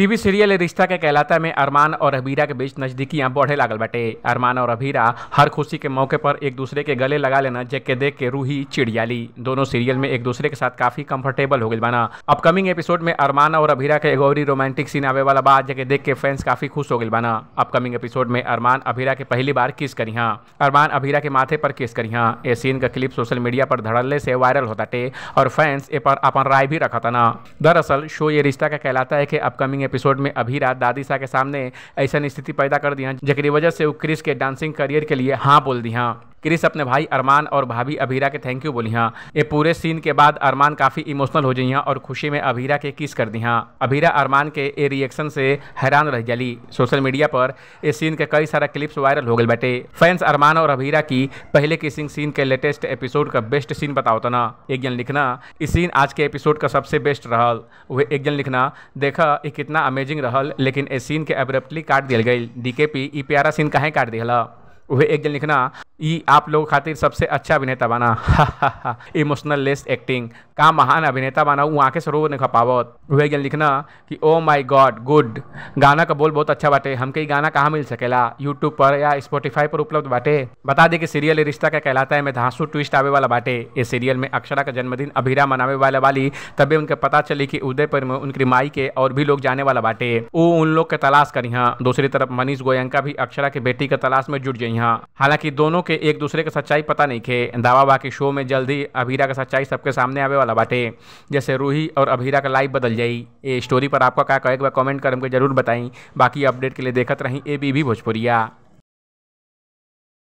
TV serial रिश्ता के कहलाता में अरमान और अबीरा के बीच नजदीकियां बढ़े लागल बटे अरमान और अबीरा हर खुशी के मौके पर एक दूसरे के गले लगा लेना जैके देख के रूही चिड़ियाली दोनों सीरियल में एक दूसरे के साथ काफी कंफर्टेबल हो गए बना अपकमिंग एपिसोड में अरमान और अभीरा के और रोमांटिक सीन आवे वाला बात जैके देख के फैंस काफी खुश हो गए बना अपकमिंग एपिसोड में अरमान अभीरा के पहली बार किस करी हाँ अरमान अभीरा के माथे पर किस करी हाँ ये सीन का क्लिप सोशल मीडिया पर धड़ल्ले से वायरल होता टे और फैंस ए पर अपन राय भी रखा था ना दरअसल शो ये रिश्ता का कहलाता है कि अपकमिंग एपिसोड में अभी रात दादी शाह के सामने ऐसा स्थिति पैदा कर दी जकरी वजह से वो क्रिस के डांसिंग करियर के लिए हाँ बोल दी हाँ क्रिस अपने भाई अरमान और भाभी अभीरा के थैंक यू बोली हाँ ये पूरे सीन के बाद अरमान काफ़ी इमोशनल हो जाइया और खुशी में अभीरा के किस कर दी हाँ अभीरा अरमान के ए रिएक्शन से हैरान रह जाली सोशल मीडिया पर इस सीन के कई सारा क्लिप्स वायरल हो गए बैठे फैंस अरमान और अभीरा की पहले किसिंग सीन के लेटेस्ट एपिसोड का बेस्ट सीन बताओ तो ना एक जन लिखना इस सीन आज के एपिसोड का सबसे बेस्ट रहा वह एक जन लिखना देखा ये कितना अमेजिंग रहा लेकिन इस सीन के अब्रप्टली काट दिया गई डी के ई प्यारा सीन काहे काट दिया वह एक जन लिखना ये आप लोगों खातिर सबसे अच्छा अभिनेता बना इमोशनल लेस एक्टिंग का महान अभिनेता बना वो आँखें से रो नहीं खपावत वह गया लिखना कि ओ माई गॉड गुड गाना का बोल बहुत अच्छा बाटे हमके गाना कहाँ मिल सकेला यूट्यूब पर या स्पॉटिफाई पर उपलब्ध बाटे बता दे कि सीरियल रिश्ता का कहलाता है मैं धांसू ट्विस्ट आवे वाला बाटे इस सीरियल में अक्षरा का जन्मदिन अभिरा मनावे वाला वाली तभी उनके पता चली कि उदयपुर में उनकी माई के और भी लोग जाने वाला बाटे वो उन लोग के तलाश करी हाँ। दूसरी तरफ मनीष गोयंका भी अक्षरा की बेटी के तलाश में जुट जाइया हाँ। हालांकि दोनों के एक दूसरे के सच्चाई पता नहीं थे दावा बा के शो में जल्द ही अभीरा का सच्चाई सबके सामने आवे वाला बाटे जैसे रूही और अभीरा का लाइव बदल जाई ये स्टोरी पर आपका का कहे एक बार कमेंट कर हमको जरूर बताई बाकी अपडेट के लिए देखत रहें ए बी भी भोजपुरिया